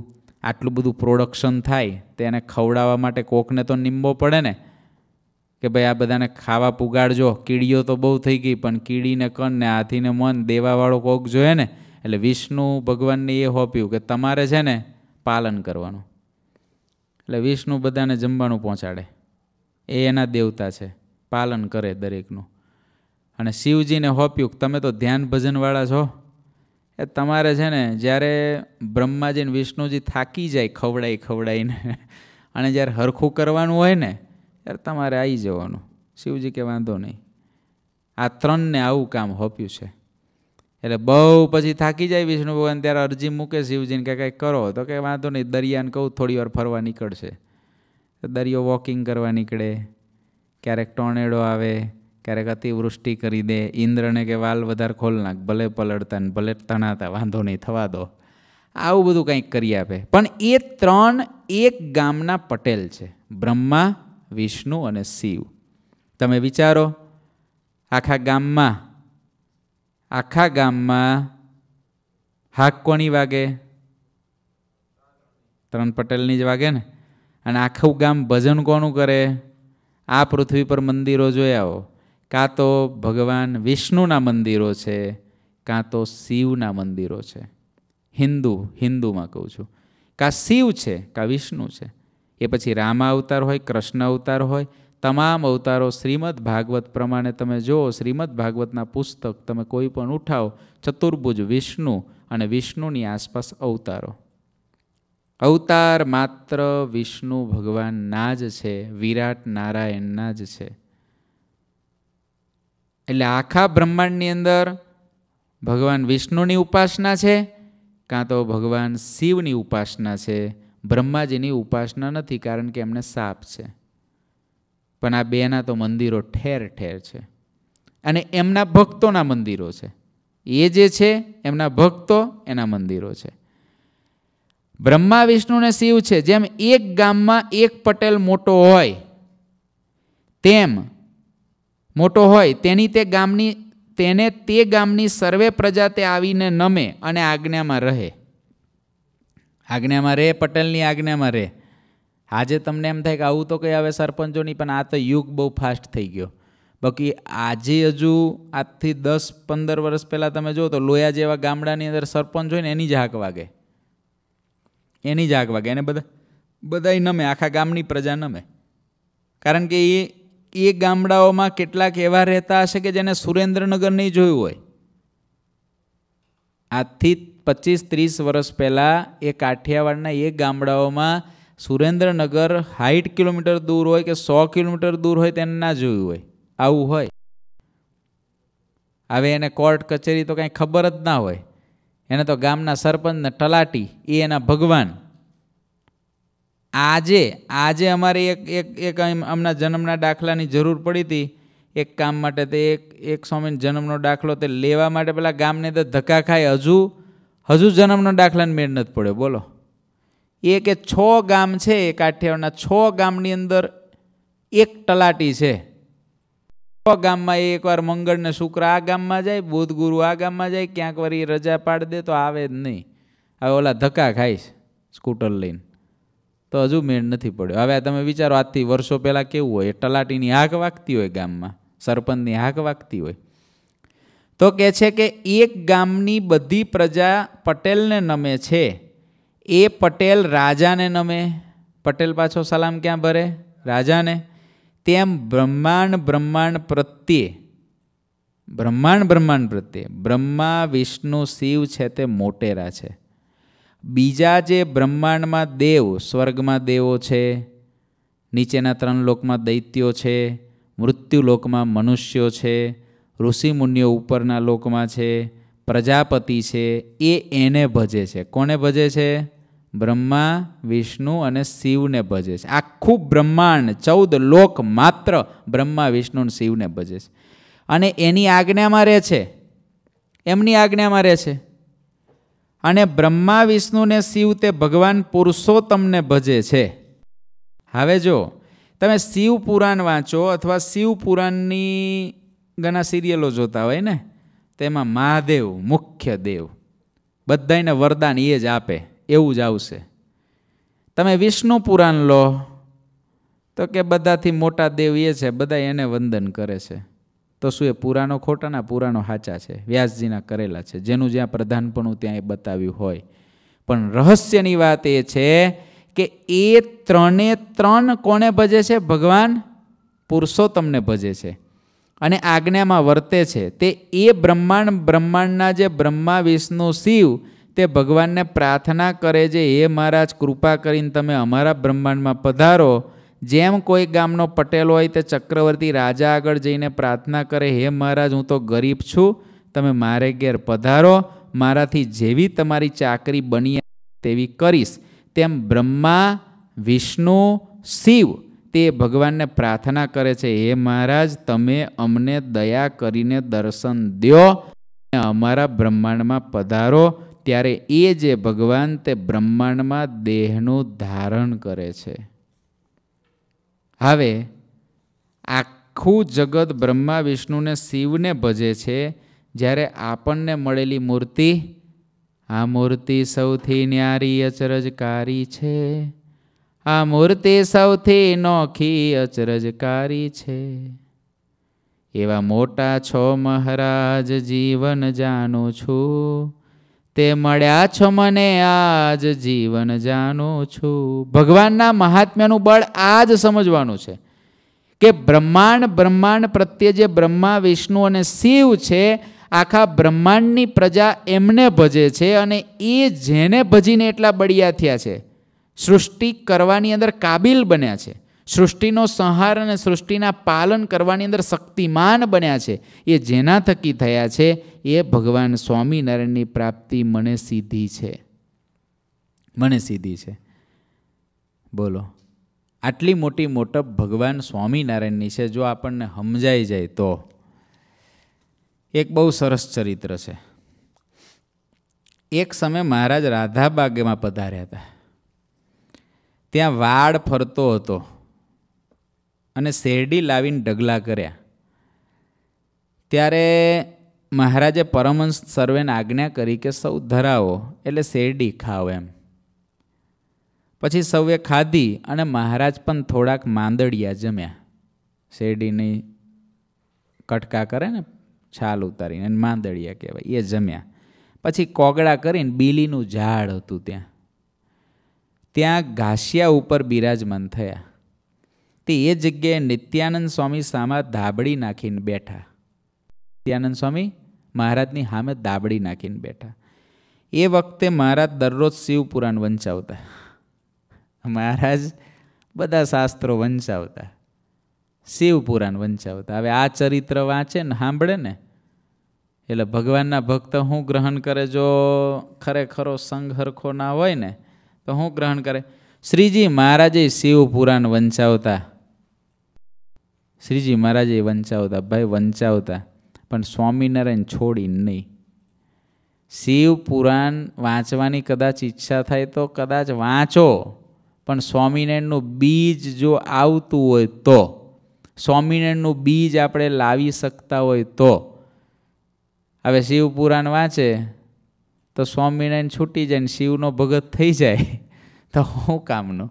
આટલું બધું પ્રોડક્શન થાય તેને ખવડાવવા માટે કોકને તો નિંબો પડે ને કે ભાઈ આ બધાને ખાવા પુગાડજો કીડીઓ તો બહુ થઈ ગઈ પણ કીડીને કણ ને હાથીને મન દેવાવાળો કોક જોઈએ ને એટલે વિષ્ણુ ભગવાનને એ હોપ્યું કે તમારે છે ને પાલન કરવાનું એટલે વિષ્ણુ બધાને જમવાનું પહોંચાડે એ એના દેવતા છે પાલન કરે દરેકનું અને શિવજીને હોપ્યું કે તમે તો ધ્યાન ભજનવાળા છો એ તમારે છે ને જ્યારે બ્રહ્માજી ને વિષ્ણુજી થાકી જાય ખવડાઈ ખવડાવીને અને જ્યારે હરખું કરવાનું હોય ને ત્યારે તમારે આવી જવાનું શિવજી કે વાંધો નહીં આ ત્રણને આવું કામ હોપ્યું છે એટલે બહુ પછી થાકી જાય વિષ્ણુ ભગવાન ત્યારે અરજી મૂકે શિવજીને કે કંઈક કરો તો કે વાંધો નહીં દરિયાને કહું થોડી વાર ફરવા નીકળશે દરિયો વોકિંગ કરવા નીકળે ક્યારેક ટોર્નેડો આવે ક્યારેક અતિવૃષ્ટિ કરી દે ઇન્દ્રને કે વાલ વધારે ખોલ નાખ ભલે પલળતા ને ભલે તણાતા વાંધો નહીં થવા દો આવું બધું કંઈક કરી આપે પણ એ ત્રણ એક ગામના પટેલ છે બ્રહ્મા વિષ્ણુ અને શિવ તમે વિચારો આખા ગામમાં આખા ગામમાં હાક કોની વાગે ત્રણ પટેલની જ વાગે ને અને આખું ગામ ભજન કોનું કરે આ પૃથ્વી પર મંદિરો જોઈ આવો કાં તો ભગવાન વિષ્ણુના મંદિરો છે કાં તો શિવના મંદિરો છે હિન્દુ હિન્દુમાં કહું છું કાં શિવ છે કાં વિષ્ણુ છે એ પછી રામા અવતાર હોય કૃષ્ણ અવતાર હોય તમામ અવતારો શ્રીમદ ભાગવત પ્રમાણે તમે જુઓ શ્રીમદ ભાગવતના પુસ્તક તમે કોઈ પણ ઉઠાવો ચતુર્ભુજ વિષ્ણુ અને વિષ્ણુની આસપાસ અવતારો અવતાર માત્ર વિષ્ણુ ભગવાનના જ છે વિરાટ નારાયણના જ છે એટલે આખા બ્રહ્માંડની અંદર ભગવાન વિષ્ણુની ઉપાસના છે કાં તો ભગવાન શિવની ઉપાસના છે બ્રહ્માજીની ઉપાસના નથી કારણ કે એમને સાપ છે પણ આ બેના તો મંદિરો ઠેર ઠેર છે અને એમના ભક્તોના મંદિરો છે એ જે છે એમના ભક્તો એના મંદિરો છે બ્રહ્મા વિષ્ણુ ને શિવ છે જેમ એક ગામમાં એક પટેલ મોટો હોય તેમ મોટો હોય તેની તે ગામની તેને તે ગામની સર્વે પ્રજા તે આવીને નમે અને આજ્ઞામાં રહે આજ્ઞામાં રહે પટેલની આજ્ઞામાં રહે આજે તમને એમ થાય કે આવું તો કંઈ આવે સરપંચોની પણ આ તો યુગ બહુ ફાસ્ટ થઈ ગયો બાકી આજે હજુ આજથી દસ પંદર વર્ષ પહેલાં તમે જુઓ તો લોયા જેવા ગામડાની અંદર સરપંચ હોય ને એની જ હાક વાગે એની જ હાક વાગે એને બધા બધાય નમે આખા ગામની પ્રજા નમે કારણ કે એ એ ગામડાઓમાં કેટલાક એવા રહેતા હશે કે જેને સુરેન્દ્રનગર નહીં જોયું હોય આજથી પચીસ ત્રીસ વર્ષ પહેલાં એ કાઠિયાવાડના એ ગામડાઓમાં સુરેન્દ્રનગર હાઈટ કિલોમીટર દૂર હોય કે સો કિલોમીટર દૂર હોય તેને ના જોયું હોય આવું હોય હવે એને કોર્ટ કચેરી તો કાંઈ ખબર જ ના હોય એને તો ગામના સરપંચને તલાટી એ એના ભગવાન આજે આજે અમારે એક એક એક અમના જન્મના દાખલાની જરૂર પડી હતી એક કામ માટે તે એક એક સ્વામીના જન્મનો દાખલો તે લેવા માટે પેલા ગામને તો ધક્કા ખાય હજુ હજુ જન્મનો દાખલાને મેળ નથી પડ્યો બોલો એ કે છ ગામ છે કાઠિયાવાડના છ ગામની અંદર એક તલાટી છે છ ગામમાં એ એકવાર મંગળ ને શુક્ર આ ગામમાં જાય બુધ ગુરુ આ ગામમાં જાય ક્યાંક વાર એ રજા પાડી દે તો આવે જ નહીં હવે ઓલા ધક્કા ખાઈશ સ્કૂટર લઈને તો હજુ મેળ નથી પડ્યો હવે તમે વિચારો આજથી વર્ષો પહેલાં કેવું હોય તલાટીની હાક વાગતી હોય ગામમાં સરપંચની હાક વાગતી હોય તો કહે છે કે એક ગામની બધી પ્રજા પટેલને નમે છે એ પટેલ રાજાને નમે પટેલ પાછો સલામ ક્યાં ભરે રાજાને તેમ બ્રહ્માંડ બ્રહ્માંડ પ્રત્યે બ્રહ્માંડ બ્રહ્માંડ પ્રત્યે બ્રહ્મા વિષ્ણુ શિવ છે તે મોટેરા છે બીજા જે બ્રહ્માંડમાં દેવ સ્વર્ગમાં દેવો છે નીચેના ત્રણ લોકમાં દૈત્યો છે મૃત્યુ લોકમાં મનુષ્યો છે ઋષિમુનિઓ ઉપરના લોકમાં છે પ્રજાપતિ છે એ એને ભજે છે કોને ભજે છે બ્રહ્મા વિષ્ણુ અને શિવને ભજે છે આખું બ્રહ્માંડ ચૌદ લોક માત્ર બ્રહ્મા વિષ્ણુ અને શિવને ભજે છે અને એની આજ્ઞામાં રહે છે એમની આજ્ઞામાં રહે છે અને બ્રહ્મા વિષ્ણુને શિવ તે ભગવાન પુરુષોત્તમને ભજે છે હવે જો તમે શિવ પુરાણ વાંચો અથવા શિવ પુરાણની ઘણા સિરિયલો જોતા હોય ને તેમાં મહાદેવ મુખ્ય દેવ બધાને વરદાન એ જ આપે એવું જ આવશે તમે વિષ્ણુ પુરાણ લો તો કે બધાથી મોટા દેવ એ છે બધા એને વંદન કરે છે તો શું એ પુરાણો ખોટાના પુરાણો સાચા છે વ્યાસજીના કરેલા છે જેનું જ્યાં પ્રધાનપણું ત્યાં એ બતાવ્યું હોય પણ રહસ્યની વાત એ છે કે એ ત્રણે ત્રણ કોને ભજે છે ભગવાન પુરુષો તમને ભજે છે અને આજ્ઞામાં વર્તે છે તે એ બ્રહ્માંડ બ્રહ્માંડના જે બ્રહ્મા વિષ્ણુ શિવ તે ભગવાનને પ્રાર્થના કરે છે હે મહારાજ કૃપા કરીને તમે અમારા બ્રહ્માંડમાં પધારો જેમ કોઈ ગામનો પટેલ હોય તે ચક્રવર્તી રાજા આગળ જઈને પ્રાર્થના કરે હે મહારાજ હું તો ગરીબ છું તમે મારે ઘેર પધારો મારાથી જેવી તમારી ચાકરી બની તેવી કરીશ તેમ બ્રહ્મા વિષ્ણુ શિવ તે ભગવાનને પ્રાર્થના કરે છે હે મહારાજ તમે અમને દયા કરીને દર્શન દો અમારા બ્રહ્માંડમાં પધારો ત્યારે એ જે ભગવાન તે બ્રહ્માંડમાં દેહનું ધારણ કરે છે હવે આખું જગત બ્રહ્મા વિષ્ણુને શિવને ભજે છે જ્યારે આપણને મળેલી મૂર્તિ આ મૂર્તિ સૌથી ન્યારી અચરજકારી છે આ મૂર્તિ સૌથી નોખી અચરજકારી છે એવા મોટા છો મહારાજ જીવન જાણું છું તે મળ્યા છો મને આજ જીવન જાણું છું ભગવાનના મહાત્મ્યનું બળ આ જ સમજવાનું છે કે બ્રહ્માંડ બ્રહ્માંડ પ્રત્યે જે બ્રહ્મા વિષ્ણુ અને શિવ છે આખા બ્રહ્માંડની પ્રજા એમને ભજે છે અને એ જેને ભજીને એટલા બળિયા થયા છે સૃષ્ટિ કરવાની અંદર કાબિલ બન્યા છે સૃષ્ટિનો સંહાર અને સૃષ્ટિના પાલન કરવાની અંદર શક્તિમાન બન્યા છે એ જેના થકી થયા છે એ ભગવાન સ્વામિનારાયણની પ્રાપ્તિ મને સીધી છે મને સીધી છે બોલો આટલી મોટી મોટપ ભગવાન સ્વામિનારાયણની છે જો આપણને સમજાઈ જાય તો એક બહુ સરસ ચરિત્ર છે એક સમય મહારાજ રાધાબાગમાં પધાર્યા હતા ત્યાં વાડ ફરતો હતો અને શેરડી લાવીને ઢગલા કર્યા ત્યારે મહારાજે પરમહંસ સર્વેને આજ્ઞા કરી કે સૌ ધરાવો એટલે શેરડી ખાઓ એમ પછી સૌએ ખાધી અને મહારાજ પણ થોડાક માંદડિયા જમ્યા શેરડીની કટકા કરે ને છાલ ઉતારીને માંદડિયા કહેવાય એ જમ્યા પછી કોગળા કરીને બીલીનું ઝાડ હતું ત્યાં ત્યાં ઘાસિયા ઉપર બિરાજમાન થયા તે એ જગ્યાએ નિત્યાનંદ સ્વામી સામે ધાબડી નાખીને બેઠા નિત્યાનંદ સ્વામી મહારાજની સામે ધાબડી નાખીને બેઠા એ વખતે મહારાજ દરરોજ શિવપુરાણ વંચાવતા મહારાજ બધા શાસ્ત્રો વંચાવતા શિવપુરાણ વંચાવતા હવે આ ચરિત્ર વાંચે ને સાંભળે ને એટલે ભગવાનના ભક્ત હું ગ્રહણ કરે જો ખરેખરો સંઘ હરખો ના હોય ને તો હું ગ્રહણ કરે શ્રીજી મહારાજે શિવપુરાણ વંચાવતા શ્રીજી મહારાજે વંચાવતા ભાઈ વંચાવતા પણ સ્વામિનારાયણ છોડી નહીં શિવ પુરાણ વાંચવાની કદાચ ઈચ્છા થાય તો કદાચ વાંચો પણ સ્વામિનારાયણનું બીજ જો આવતું હોય તો સ્વામિનારાયણનું બીજ આપણે લાવી શકતા હોય તો હવે શિવપુરાણ વાંચે તો સ્વામિનારાયણ છૂટી જાય ને શિવનો ભગત થઈ જાય તો શું કામનું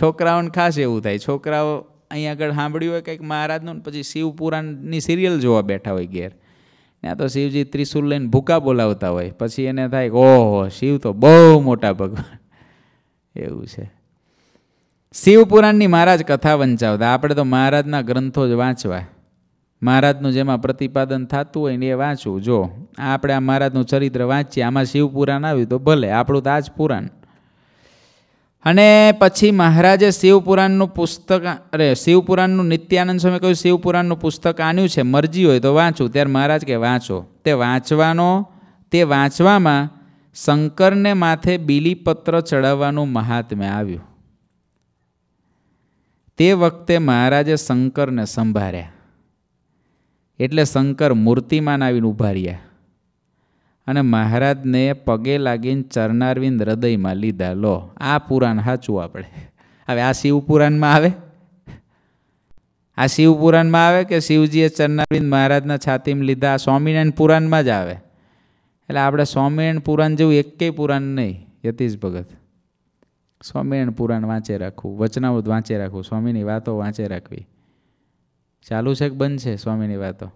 છોકરાઓને ખાસ એવું થાય છોકરાઓ અહીં આગળ સાંભળ્યું હોય કંઈક મહારાજનું પછી શિવપુરાણની સિરિયલ જોવા બેઠા હોય ઘેર ત્યાં તો શિવજી ત્રિશુલ લઈને ભૂકા બોલાવતા હોય પછી એને થાય ઓહો શિવ તો બહુ મોટા ભગવાન એવું છે શિવપુરાણની મહારાજ કથા વંચાવતા આપણે તો મહારાજના ગ્રંથો જ વાંચવા મહારાજનું જેમાં પ્રતિપાદન થતું હોય ને એ વાંચવું જો આપણે આ મહારાજનું ચરિત્ર વાંચીએ આમાં શિવપુરાણ આવ્યું તો ભલે આપણું તો આ જ પુરાણ અને પછી મહારાજે શિવપુરાણનું પુસ્તક અરે શિવપુરાણનું નિત્યાનંદ સ્વામી કહ્યું શિવપુરાણનું પુસ્તક આન્યું છે મરજી હોય તો વાંચું ત્યારે મહારાજ કે વાંચો તે વાંચવાનો તે વાંચવામાં શંકરને માથે બીલીપત્ર ચડાવવાનું મહાત્મ્ય આવ્યું તે વખતે મહારાજે શંકરને સંભાળ્યા એટલે શંકર મૂર્તિમાન આવીને ઉભા રહ્યા અને મહારાજને પગે લાગીને ચરનારવિંદ હૃદયમાં લીધા લો આ પુરાણ સાચું આપણે હવે આ શિવ પુરાણમાં આવે આ શિવપુરાણમાં આવે કે શિવજીએ ચરનારવિંદ મહારાજના છાતીમાં લીધા આ સ્વામિનારાયણ પુરાણમાં જ આવે એટલે આપણે સ્વામિનારાયણ પુરાણ જેવું એકેય પુરાણ નહીં યતીશ ભગત સ્વામિનારાયણ પુરાણ વાંચે રાખવું વચનામૃત વાંચે રાખવું સ્વામીની વાતો વાંચે રાખવી ચાલુ છે કે બંધ છે સ્વામીની વાતો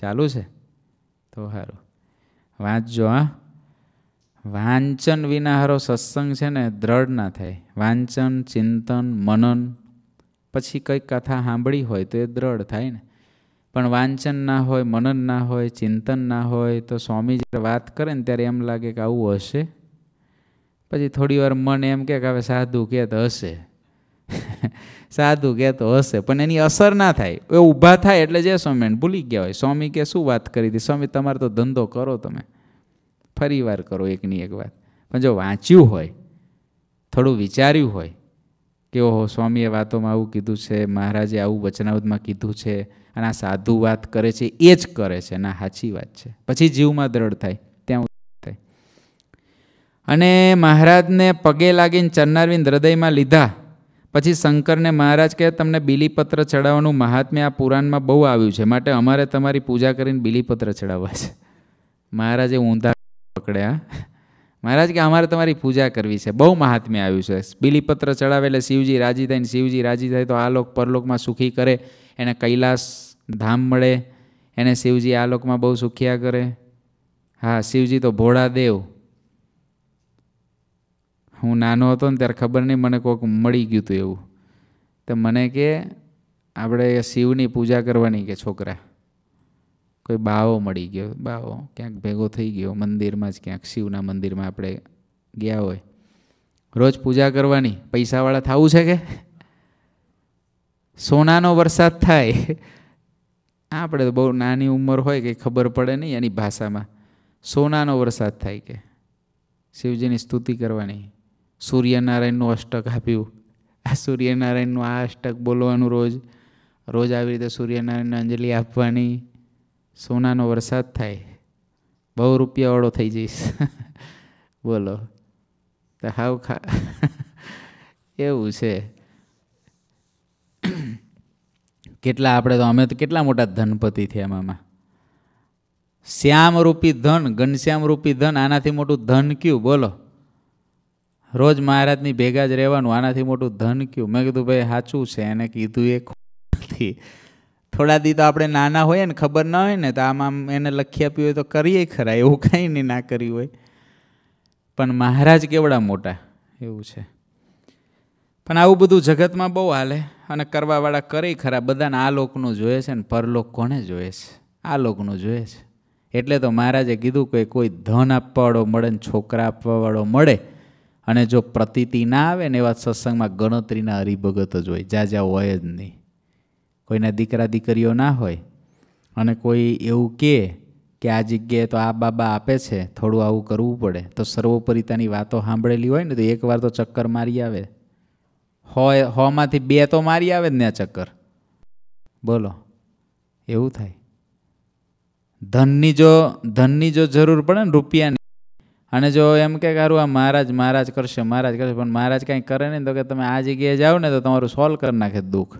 ચાલુ છે તો સારું વાંચજો હા વાંચન વિના હારો સત્સંગ છે ને દ્રઢ ના થાય વાંચન ચિંતન મનન પછી કંઈક કથા સાંભળી હોય તો એ દ્રઢ થાય ને પણ વાંચન ના હોય મનન ના હોય ચિંતન ના હોય તો સ્વામી જ્યારે વાત કરે ને ત્યારે એમ લાગે કે આવું હશે પછી થોડી વાર મન એમ કે હવે સાધુ કે તો હશે *laughs* સાધુ કે તો હશે પણ એની અસર ના થાય એ ઊભા થાય એટલે જે સ્વામી ભૂલી ગયા હોય સ્વામી કે શું વાત કરી હતી સ્વામી તમારે તો ધંધો કરો તમે ફરી વાર કરો એકની એક વાત પણ જો વાંચ્યું હોય થોડું વિચાર્યું હોય કે ઓહો સ્વામીએ વાતોમાં આવું કીધું છે મહારાજે આવું વચનાવતમાં કીધું છે અને આ સાધુ વાત કરે છે એ જ કરે છે ના સાચી વાત છે પછી જીવમાં દ્રઢ થાય ત્યાં થાય અને મહારાજને પગે લાગીને ચરનારવિંદ હૃદયમાં લીધા પછી શંકરને મહારાજ કહે તમને બિલીપત્ર ચડાવવાનું મહાત્મ્ય આ પુરાણમાં બહુ આવ્યું છે માટે અમારે તમારી પૂજા કરીને બિલીપત્ર ચડાવવા છે મહારાજે ઊંધા પકડ્યા મહારાજ કે અમારે તમારી પૂજા કરવી છે બહુ મહાત્મ્ય આવ્યું છે બિલીપત્ર ચડાવે શિવજી રાજી થાય ને શિવજી રાજી થાય તો આ લોક પરલોકમાં સુખી કરે એને કૈલાસ ધામ મળે એને શિવજી આ લોકમાં બહુ સુખિયા કરે હા શિવજી તો ભોળા દેવ હું નાનો હતો ને ત્યારે ખબર નહીં મને કોઈક મળી ગયું હતું એવું તો મને કે આપણે શિવની પૂજા કરવાની કે છોકરા કોઈ બાવો મળી ગયો બાવો ક્યાંક ભેગો થઈ ગયો મંદિરમાં જ ક્યાંક શિવના મંદિરમાં આપણે ગયા હોય રોજ પૂજા કરવાની પૈસાવાળા થવું છે કે સોનાનો વરસાદ થાય આપણે તો બહુ નાની ઉંમર હોય કે ખબર પડે નહીં એની ભાષામાં સોનાનો વરસાદ થાય કે શિવજીની સ્તુતિ કરવાની સૂર્યનારાયણનું અષ્ટક આપ્યું આ સૂર્યનારાયણનું આ અષ્ટક બોલવાનું રોજ રોજ આવી રીતે સૂર્યનારાયણને અંજલિ આપવાની સોનાનો વરસાદ થાય બહુ રૂપિયાવાળો થઈ જઈશ *laughs* બોલો તો હાવ ખા *laughs* એવું છે *clears throat* કેટલા આપણે તો અમે તો કેટલા મોટા ધનપતિ થયા મામા શ્યામરૂપી ધન ઘનશ્યામરૂપી ધન આનાથી મોટું ધન કયું બોલો રોજ મહારાજની ભેગા જ રહેવાનું આનાથી મોટું ધન કયું મેં કીધું ભાઈ સાચું છે એને કીધું એ નથી થોડા દી તો આપણે નાના હોય ને ખબર ના હોય ને તો આમ આમ એને લખી આપ્યું હોય તો કરીએ ખરા એવું કાંઈ નહીં ના કર્યું હોય પણ મહારાજ કેવડા મોટા એવું છે પણ આવું બધું જગતમાં બહુ હાલે અને કરવાવાળા કરે ખરા બધાને આ લોકનું જોઈએ છે ને પરલોક કોને જોઈએ છે આ લોકનું જોઈએ છે એટલે તો મહારાજે કીધું કે કોઈ ધન આપવાવાળો મળે ને છોકરા આપવાવાળો મળે અને જો પ્રતીતિ ના આવે ને એવા સત્સંગમાં ગણતરીના હરિભગત જ હોય જ્યાં જ્યાં હોય જ નહીં કોઈના દીકરા દીકરીઓ ના હોય અને કોઈ એવું કહે કે આ જગ્યાએ તો આ બાબા આપે છે થોડું આવું કરવું પડે તો સર્વોપરિતાની વાતો સાંભળેલી હોય ને તો એકવાર તો ચક્કર મારી આવે હોય હોમાંથી બે તો મારી આવે જ ને ચક્કર બોલો એવું થાય ધનની જો ધનની જો જરૂર પડે ને રૂપિયાની અને જો એમ કે કારું આ મહારાજ મહારાજ કરશે મહારાજ કરશે પણ મહારાજ કાંઈ કરે નહીં તો કે તમે આ જગ્યાએ જાઓ ને તો તમારું સોલ્વ કરી નાખે દુઃખ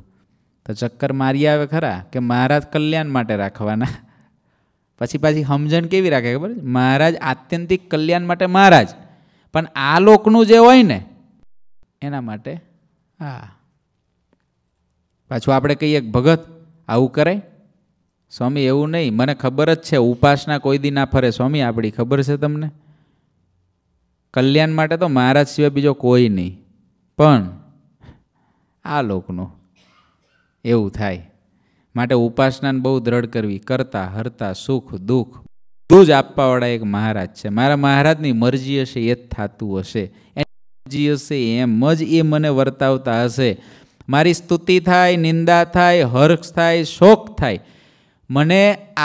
તો ચક્કર મારી આવે ખરા કે મહારાજ કલ્યાણ માટે રાખવાના પછી પાછી સમજણ કેવી રાખે ખબર મહારાજ આત્યંતિક કલ્યાણ માટે મહારાજ પણ આ લોકનું જે હોય ને એના માટે હા પાછું આપણે કહીએ ભગત આવું કરે સ્વામી એવું નહીં મને ખબર જ છે ઉપાસના કોઈ દી ના ફરે સ્વામી આપણી ખબર છે તમને કલ્યાણ માટે તો મહારાજ સિવાય બીજો કોઈ નહીં પણ આ લોકનું એવું થાય માટે ઉપાસનાને બહુ દ્રઢ કરવી કરતા હરતા સુખ દુઃખ બધું જ આપવાવાળા એક મહારાજ છે મારા મહારાજની મરજી હશે એ જ થતું હશે મરજી હશે એમ જ એ મને વર્તાવતા હશે મારી સ્તુતિ થાય નિંદા થાય હર્ષ થાય શોક થાય મને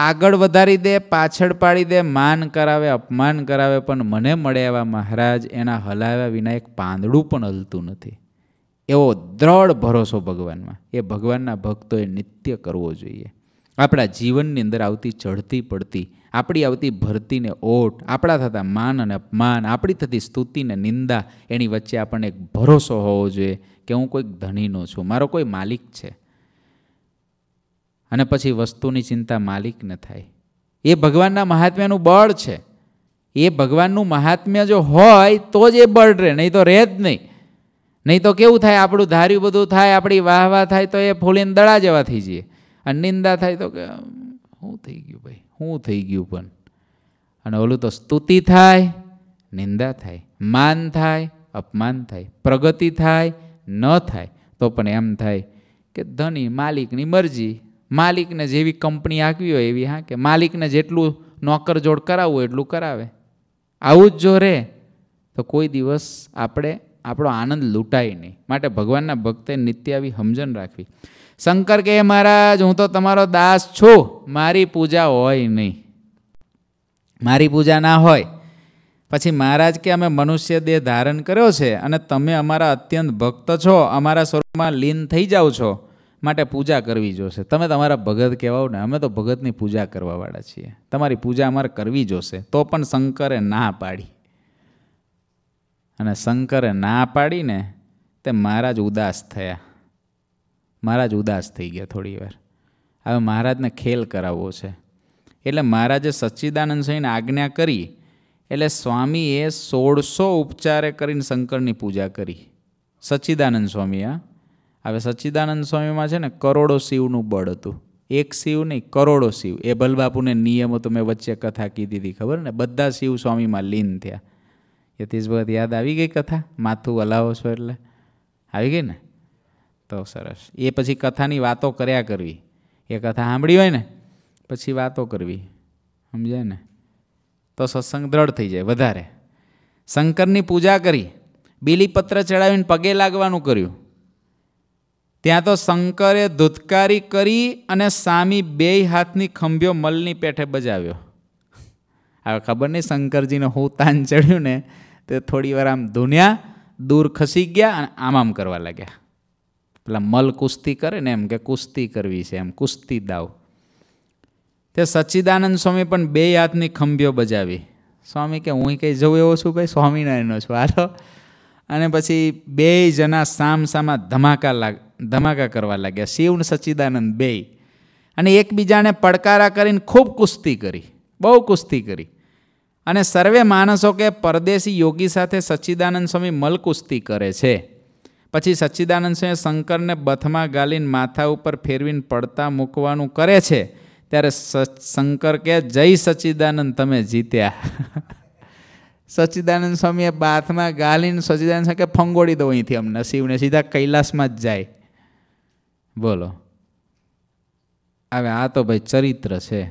આગળ વધારી દે પાછળ પાડી દે માન કરાવે અપમાન કરાવે પણ મને મળે એવા મહારાજ એના હલાવ્યા વિના એક પાંદડું પણ હલતું નથી એવો દ્રઢ ભરોસો ભગવાનમાં એ ભગવાનના ભક્તોએ નિત્ય કરવો જોઈએ આપણા જીવનની અંદર આવતી ચઢતી પડતી આપણી આવતી ભરતીને ઓટ આપણા થતા માન અને અપમાન આપણી થતી સ્તુતિને નિંદા એની વચ્ચે આપણને એક ભરોસો હોવો જોઈએ કે હું કોઈક ધનીનો છું મારો કોઈ માલિક છે અને પછી વસ્તુની ચિંતા માલિક માલિકને થાય એ ભગવાનના મહાત્મ્યનું બળ છે એ ભગવાનનું મહાત્મ્ય જો હોય તો જ એ બળ રહે નહીં તો રહે જ નહીં નહીં તો કેવું થાય આપણું ધાર્યું બધું થાય આપણી વાહ વાહ થાય તો એ ફૂલીને દડા જેવા થઈ જઈએ અને નિંદા થાય તો કે શું થઈ ગયું ભાઈ શું થઈ ગયું પણ અને ઓલું તો સ્તુતિ થાય નિંદા થાય માન થાય અપમાન થાય પ્રગતિ થાય ન થાય તો પણ એમ થાય કે ધની માલિકની મરજી માલિકને જેવી કંપની આપવી હોય એવી હા કે માલિકને જેટલું નોકરજોડ કરાવવું એટલું કરાવે આવું જ જો રહે તો કોઈ દિવસ આપણે આપણો આનંદ લૂંટાય નહીં માટે ભગવાનના ભક્તે નિત્ય આવી સમજણ રાખવી શંકર કહે મહારાજ હું તો તમારો દાસ છું મારી પૂજા હોય નહીં મારી પૂજા ના હોય પછી મહારાજ કે અમે મનુષ્ય દેહ ધારણ કર્યો છે અને તમે અમારા અત્યંત ભક્ત છો અમારા સ્વરૂપમાં લીન થઈ જાઓ છો માટે પૂજા કરવી જોશે તમે તમારા ભગત કહેવાઓ ને અમે તો ભગતની પૂજા કરવાવાળા છીએ તમારી પૂજા અમારે કરવી જોશે તો પણ શંકરે ના પાડી અને શંકરે ના પાડીને તે મહારાજ ઉદાસ થયા મહારાજ ઉદાસ થઈ ગયા થોડી વાર હવે મહારાજને ખેલ કરાવવો છે એટલે મહારાજે સચ્ચિદાનંદ સ્વામીને આજ્ઞા કરી એટલે સ્વામીએ સોળસો ઉપચારે કરીને શંકરની પૂજા કરી સચ્ચિદાનંદ સ્વામી આ હવે સચ્ચિદાનંદ સ્વામીમાં છે ને કરોડો શિવનું બળ હતું એક શિવ નહીં કરોડો શિવ એ ભલબાપુને નિયમો તો મેં વચ્ચે કથા કીધી હતી ખબર ને બધા શિવ સ્વામીમાં લીન થયા યતીશ ભગત યાદ આવી ગઈ કથા માથું હલાવો છો એટલે આવી ગઈ ને તો સરસ એ પછી કથાની વાતો કર્યા કરવી એ કથા સાંભળી હોય ને પછી વાતો કરવી સમજાય ને તો સત્સંગ દ્રઢ થઈ જાય વધારે શંકરની પૂજા કરી બીલીપત્ર ચડાવીને પગે લાગવાનું કર્યું ત્યાં તો શંકરે ધૂતકારી કરી અને સામી બે હાથની ખંભ્યો મલની પેઠે બજાવ્યો હવે ખબર નહીં શંકરજીને હું તાન ચડ્યું ને તે થોડીવાર આમ ધૂન્યા દૂર ખસી ગયા અને આમ આમ કરવા લાગ્યા પેલા મલ કુસ્તી કરે ને એમ કે કુસ્તી કરવી છે એમ કુસ્તી દાવ તે સચ્ચિદાનંદ સ્વામી પણ બે હાથની ખંભીઓ બજાવી સ્વામી કે હું કંઈ જવું એવો છું ભાઈ સ્વામિનારાયણનો છું હાલો અને પછી બે જણા સામ સામા ધમાકા લાગ ધમાકા કરવા લાગ્યા શિવ ને સચ્ચિદાનંદ બે અને એકબીજાને પડકારા કરીને ખૂબ કુસ્તી કરી બહુ કુસ્તી કરી અને સર્વે માણસો કે પરદેશી યોગી સાથે સચ્ચિદાનંદ સ્વામી મલકુસ્તી કરે છે પછી સચ્ચિદાનંદ સ્વામી શંકરને બથમાં ગાલીને માથા ઉપર ફેરવીને પડતા મૂકવાનું કરે છે ત્યારે શંકર કે જય સચ્ચિદાનંદ તમે જીત્યા *laughs* સચ્ચિદાનંદ સ્વામીએ બાથમાં ગાલીને સચ્ચિદાનંદ સ્વામી કે ફંગોળી દો અહીંથી અમને શિવને સીધા કૈલાસમાં જ જાય બોલો હવે આ તો ભાઈ ચરિત્ર છે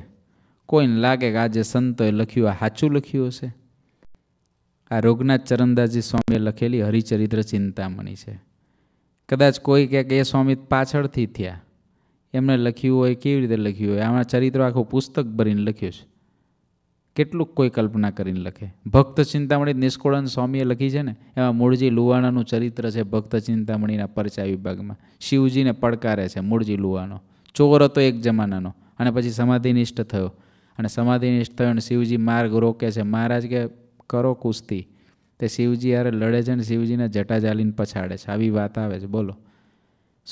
કોઈને લાગે કે આજે સંતોએ લખ્યું આ સાચું લખ્યું હશે આ રોગનાથ ચરણદાસજી સ્વામીએ લખેલી હરિચરિત્ર ચિંતામણી છે કદાચ કોઈ કે એ સ્વામી પાછળથી થયા એમણે લખ્યું હોય કેવી રીતે લખ્યું હોય આમાં ચરિત્ર આખું પુસ્તક ભરીને લખ્યું છે કેટલુંક કોઈ કલ્પના કરીને લખે ભક્ત ચિંતામણી નિષ્કોળન સ્વામીએ લખી છે ને એમાં મૂળજી લુવાણાનું ચરિત્ર છે ભક્ત ચિંતામણીના પરચા વિભાગમાં શિવજીને પડકારે છે મૂળજી લુવાનો ચોર હતો એક જમાનાનો અને પછી સમાધિનિષ્ઠ થયો અને સમાધિનિષ્ઠ થયો અને શિવજી માર્ગ રોકે છે મહારાજ કે કરો કુસ્તી તે શિવજી યારે લડે છે ને શિવજીને જટા જાલીને પછાડે છે આવી વાત આવે છે બોલો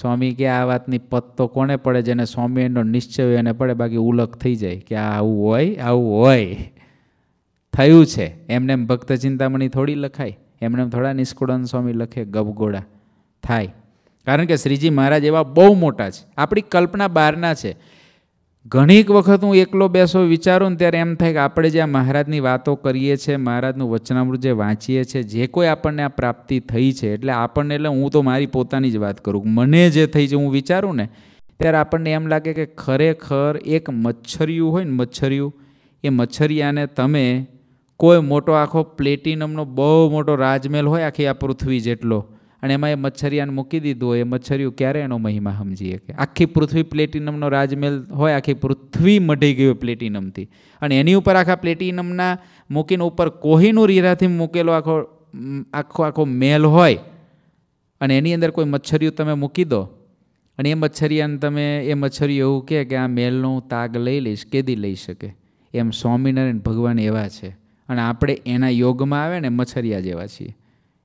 સ્વામી કે આ વાતની પત તો કોને પડે જેને સ્વામી એનો નિશ્ચય એને પડે બાકી ઉલક થઈ જાય કે આ આવું હોય આવું હોય થયું છે એમને એમ ભક્ત ચિંતામણી થોડી લખાય એમને થોડા નિષ્કુળન સ્વામી લખે ગબગોળા થાય કારણ કે શ્રીજી મહારાજ એવા બહુ મોટા છે આપણી કલ્પના બહારના છે ઘણીક વખત હું એકલો બેસો વિચારું ને ત્યારે એમ થાય કે આપણે જે આ મહારાજની વાતો કરીએ છીએ મહારાજનું વચનામૃત જે વાંચીએ છીએ જે કોઈ આપણને આ પ્રાપ્તિ થઈ છે એટલે આપણને એટલે હું તો મારી પોતાની જ વાત કરું મને જે થઈ છે હું વિચારું ને ત્યારે આપણને એમ લાગે કે ખરેખર એક મચ્છરિયું હોય ને મચ્છરિયું એ મચ્છરિયાને તમે કોઈ મોટો આખો પ્લેટિનમનો બહુ મોટો રાજમહેલ હોય આખી આ પૃથ્વી જેટલો અને એમાં એ મચ્છરિયાને મૂકી દીધું હોય એ મચ્છરિયું ક્યારે એનો મહિમા સમજીએ કે આખી પૃથ્વી પ્લેટિનમનો રાજમહેલ હોય આખી પૃથ્વી મઢી ગયું પ્લેટિનમથી અને એની ઉપર આખા પ્લેટિનમના મૂકીને ઉપર કોહિનૂર હીરાથી મૂકેલો આખો આખો આખો મેલ હોય અને એની અંદર કોઈ મચ્છરિયું તમે મૂકી દો અને એ મચ્છરિયાને તમે એ મચ્છરિયું એવું કહે કે આ મેલનો હું તાગ લઈ લઈશ કેદી લઈ શકે એમ સ્વામિનારાયણ ભગવાન એવા છે અને આપણે એના યોગમાં આવે ને મચ્છરિયા જેવા છીએ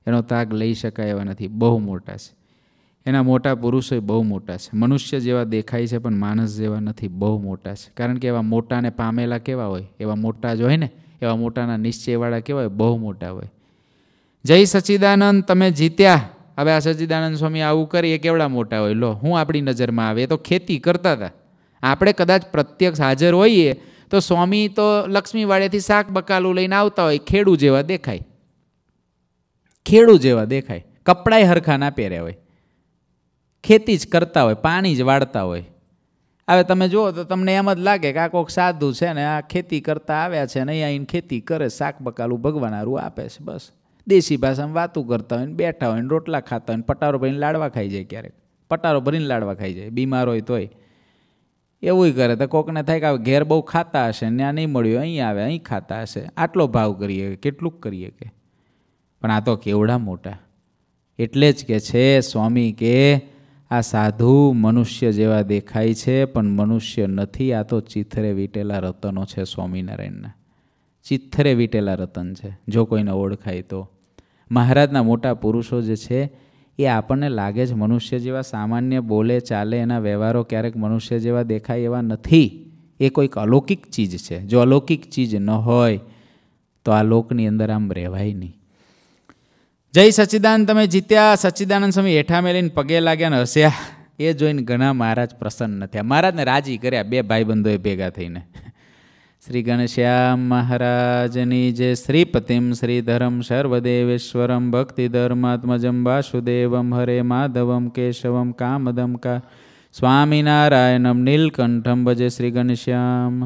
એનો તાગ લઈ શકાય એવા નથી બહુ મોટા છે એના મોટા પુરુષોય બહુ મોટા છે મનુષ્ય જેવા દેખાય છે પણ માણસ જેવા નથી બહુ મોટા છે કારણ કે એવા મોટાને પામેલા કેવા હોય એવા મોટા જ હોય ને એવા મોટાના નિશ્ચયવાળા કેવા હોય બહુ મોટા હોય જય સચ્ચિદાનંદ તમે જીત્યા હવે આ સચ્ચિદાનંદ સ્વામી આવું કરીએ કેવડા મોટા હોય લો હું આપણી નજરમાં આવે તો ખેતી કરતા હતા આપણે કદાચ પ્રત્યક્ષ હાજર હોઈએ તો સ્વામી તો લક્ષ્મીવાડેથી શાક બકાલું લઈને આવતા હોય ખેડૂ જેવા દેખાય ખેડૂ જેવા દેખાય કપડાય હરખા ના પહેર્યા હોય ખેતી જ કરતા હોય પાણી જ વાળતા હોય હવે તમે જુઓ તો તમને એમ જ લાગે કે આ કોઈક સાધુ છે ને આ ખેતી કરતા આવ્યા છે ને અહીંયા આવીને ખેતી કરે શાક બકાલું ભગવાન હારું આપે છે બસ દેશી ભાષામાં વાતું કરતા હોય ને બેઠા હોય ને રોટલા ખાતા હોય ને પટારો ભરીને લાડવા ખાઈ જાય ક્યારેક પટારો ભરીને લાડવા ખાઈ જાય બીમાર હોય તોય એવું કરે તો કોકને થાય કે ઘેર બહુ ખાતા હશે ત્યાં નહીં મળ્યું અહીં આવે અહીં ખાતા હશે આટલો ભાવ કરીએ કેટલુંક કરીએ કે પણ આ તો કેવડા મોટા એટલે જ કે છે સ્વામી કે આ સાધુ મનુષ્ય જેવા દેખાય છે પણ મનુષ્ય નથી આ તો ચિથરે વીટેલા રતનો છે સ્વામિનારાયણના ચિથરે વીટેલા રતન છે જો કોઈને ઓળખાય તો મહારાજના મોટા પુરુષો જે છે એ આપણને લાગે જ મનુષ્ય જેવા સામાન્ય બોલે ચાલે એના વ્યવહારો ક્યારેક મનુષ્ય જેવા દેખાય એવા નથી એ કોઈક અલૌકિક ચીજ છે જો અલૌકિક ચીજ ન હોય તો આ લોકની અંદર આમ રહેવાય નહીં જય સચ્ચિદાનંદ તમે જીત્યા સચ્ચિદાનંદ સ્વામી હેઠા મેલીને પગે લાગ્યા ને હસ્યા એ જોઈને ઘણા મહારાજ પ્રસન્ન થયા મહારાજને રાજી કર્યા બે ભાઈબંધોએ ભેગા થઈને શ્રી ગણશ્યામ મહારાજની જે શ્રીપતિમ શ્રીધરમ સર્વદેવેશ્વરમ ભક્તિ ધર્માત્મજમ વાસુદેવમ હરે માધવમ કેશવમ કામદમ કા સ્વામિનારાયણમ નીલકંઠમ ભજે શ્રી ગણશ્યામ